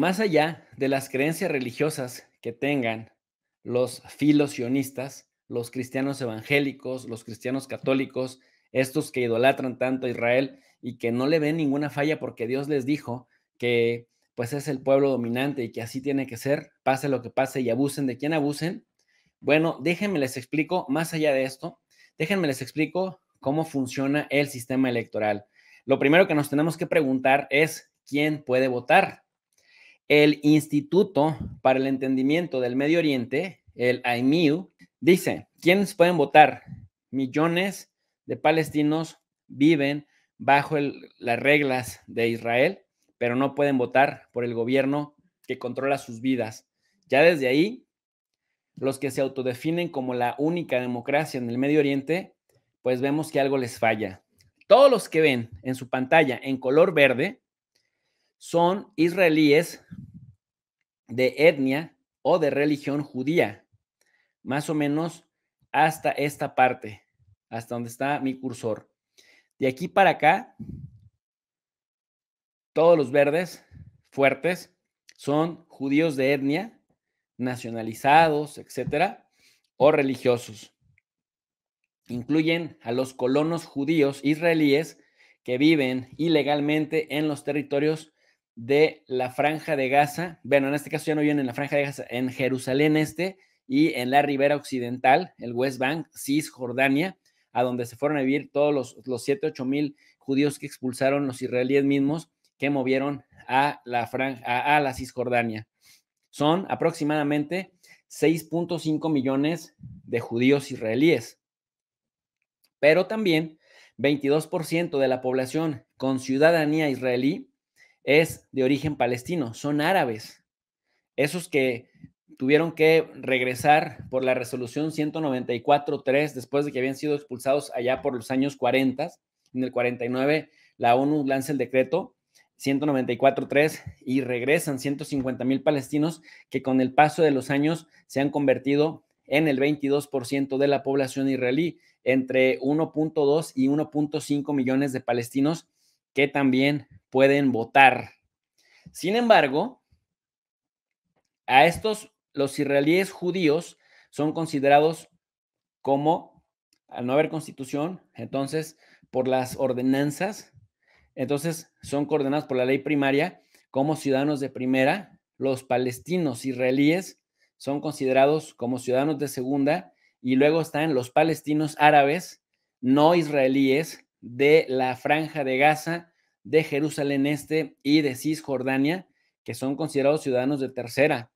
Más allá de las creencias religiosas que tengan los filosionistas, los cristianos evangélicos, los cristianos católicos, estos que idolatran tanto a Israel y que no le ven ninguna falla porque Dios les dijo que pues es el pueblo dominante y que así tiene que ser, pase lo que pase y abusen de quien abusen. Bueno, déjenme les explico, más allá de esto, déjenme les explico cómo funciona el sistema electoral. Lo primero que nos tenemos que preguntar es quién puede votar. El Instituto para el Entendimiento del Medio Oriente, el AIMIU, dice, ¿quiénes pueden votar? Millones de palestinos viven bajo las reglas de Israel, pero no pueden votar por el gobierno que controla sus vidas. Ya desde ahí, los que se autodefinen como la única democracia en el Medio Oriente, pues vemos que algo les falla. Todos los que ven en su pantalla en color verde son israelíes de etnia o de religión judía, más o menos hasta esta parte, hasta donde está mi cursor. De aquí para acá, todos los verdes fuertes son judíos de etnia, nacionalizados, etcétera, o religiosos. Incluyen a los colonos judíos israelíes que viven ilegalmente en los territorios de la franja de Gaza, bueno, en este caso ya no viven en la franja de Gaza, en Jerusalén este y en la ribera occidental, el West Bank, Cisjordania, a donde se fueron a vivir todos los, los 7, 8 mil judíos que expulsaron los israelíes mismos que movieron a la, franja, a, a la Cisjordania. Son aproximadamente 6.5 millones de judíos israelíes. Pero también 22% de la población con ciudadanía israelí es de origen palestino, son árabes. Esos que tuvieron que regresar por la resolución 194.3 después de que habían sido expulsados allá por los años 40. En el 49 la ONU lanza el decreto 194.3 y regresan 150 mil palestinos que con el paso de los años se han convertido en el 22% de la población israelí, entre 1.2 y 1.5 millones de palestinos que también pueden votar. Sin embargo, a estos, los israelíes judíos son considerados como, al no haber constitución, entonces, por las ordenanzas, entonces son coordenados por la ley primaria como ciudadanos de primera, los palestinos israelíes son considerados como ciudadanos de segunda y luego están los palestinos árabes no israelíes de la Franja de Gaza, de Jerusalén Este y de Cisjordania, que son considerados ciudadanos de tercera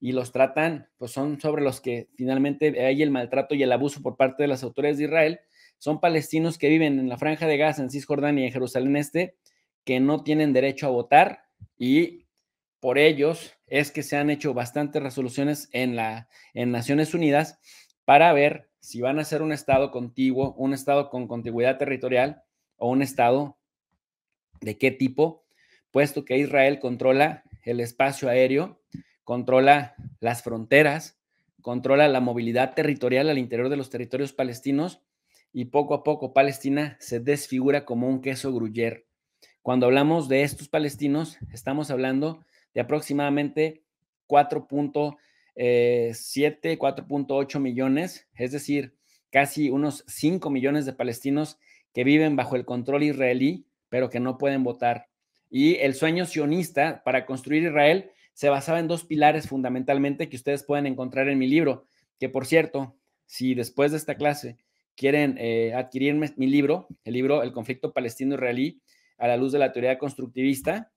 y los tratan, pues son sobre los que finalmente hay el maltrato y el abuso por parte de las autoridades de Israel. Son palestinos que viven en la Franja de Gaza, en Cisjordania y en Jerusalén Este, que no tienen derecho a votar y por ellos es que se han hecho bastantes resoluciones en, la, en Naciones Unidas para ver si van a ser un estado contiguo, un estado con contigüidad territorial o un estado de qué tipo, puesto que Israel controla el espacio aéreo, controla las fronteras, controla la movilidad territorial al interior de los territorios palestinos y poco a poco Palestina se desfigura como un queso gruyer. Cuando hablamos de estos palestinos, estamos hablando de aproximadamente 4. 7, eh, 4.8 millones, es decir, casi unos 5 millones de palestinos que viven bajo el control israelí, pero que no pueden votar. Y el sueño sionista para construir Israel se basaba en dos pilares fundamentalmente que ustedes pueden encontrar en mi libro, que por cierto, si después de esta clase quieren eh, adquirir mi libro, el libro El conflicto palestino-israelí a la luz de la teoría constructivista,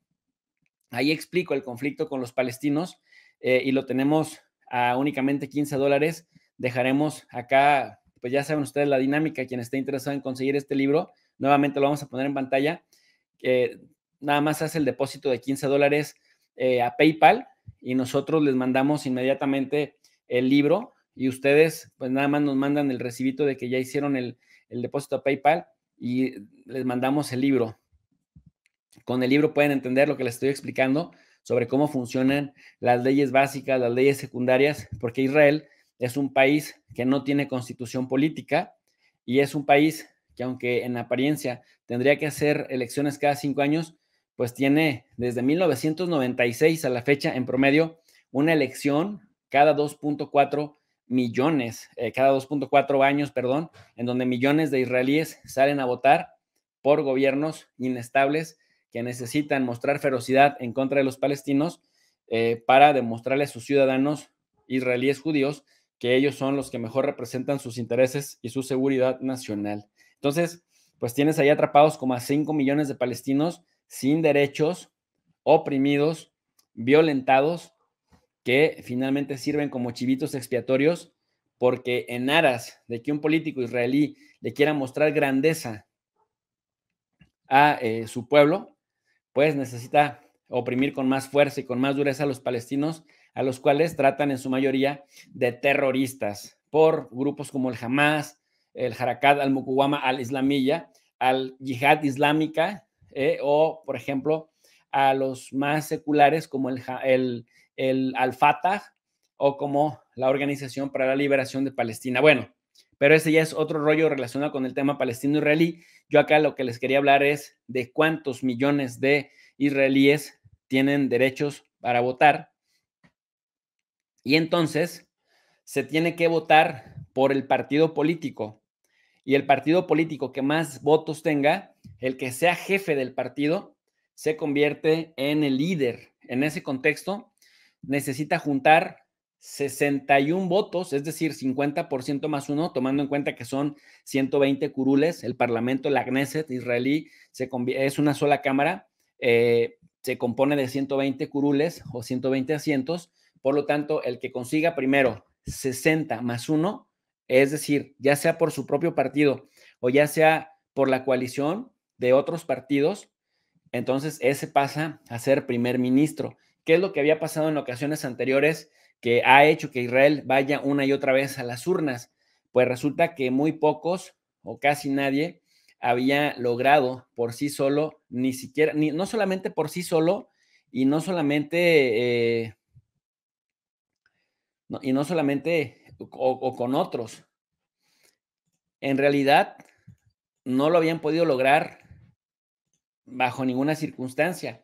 ahí explico el conflicto con los palestinos eh, y lo tenemos a únicamente 15 dólares. Dejaremos acá, pues ya saben ustedes la dinámica, quien esté interesado en conseguir este libro, nuevamente lo vamos a poner en pantalla. que eh, nada más hace el depósito de 15 dólares eh, a PayPal y nosotros les mandamos inmediatamente el libro y ustedes pues nada más nos mandan el recibito de que ya hicieron el, el depósito a PayPal y les mandamos el libro. Con el libro pueden entender lo que les estoy explicando sobre cómo funcionan las leyes básicas, las leyes secundarias, porque Israel es un país que no tiene constitución política y es un país que aunque en apariencia tendría que hacer elecciones cada cinco años, pues tiene desde 1996 a la fecha en promedio una elección cada 2.4 millones, eh, cada 2.4 años, perdón, en donde millones de israelíes salen a votar por gobiernos inestables que necesitan mostrar ferocidad en contra de los palestinos eh, para demostrarle a sus ciudadanos israelíes judíos que ellos son los que mejor representan sus intereses y su seguridad nacional. Entonces, pues tienes ahí atrapados como a 5 millones de palestinos sin derechos, oprimidos, violentados, que finalmente sirven como chivitos expiatorios porque en aras de que un político israelí le quiera mostrar grandeza a eh, su pueblo, pues necesita oprimir con más fuerza y con más dureza a los palestinos, a los cuales tratan en su mayoría de terroristas por grupos como el Hamas, el Harakat al-Muqawama al islamilla al Yihad Islámica eh, o, por ejemplo, a los más seculares como el, el Al-Fatah o como la Organización para la Liberación de Palestina. Bueno, pero ese ya es otro rollo relacionado con el tema palestino-israelí. Yo acá lo que les quería hablar es de cuántos millones de israelíes tienen derechos para votar. Y entonces se tiene que votar por el partido político. Y el partido político que más votos tenga, el que sea jefe del partido, se convierte en el líder. En ese contexto, necesita juntar 61 votos, es decir, 50% más uno, tomando en cuenta que son 120 curules, el Parlamento, la Knesset israelí, es una sola cámara, eh, se compone de 120 curules o 120 asientos, por lo tanto, el que consiga primero 60 más uno, es decir, ya sea por su propio partido o ya sea por la coalición de otros partidos, entonces ese pasa a ser primer ministro. ¿Qué es lo que había pasado en ocasiones anteriores? que ha hecho que Israel vaya una y otra vez a las urnas. Pues resulta que muy pocos o casi nadie había logrado por sí solo, ni siquiera, ni, no solamente por sí solo y no solamente, eh, y no solamente o con otros. En realidad, no lo habían podido lograr bajo ninguna circunstancia.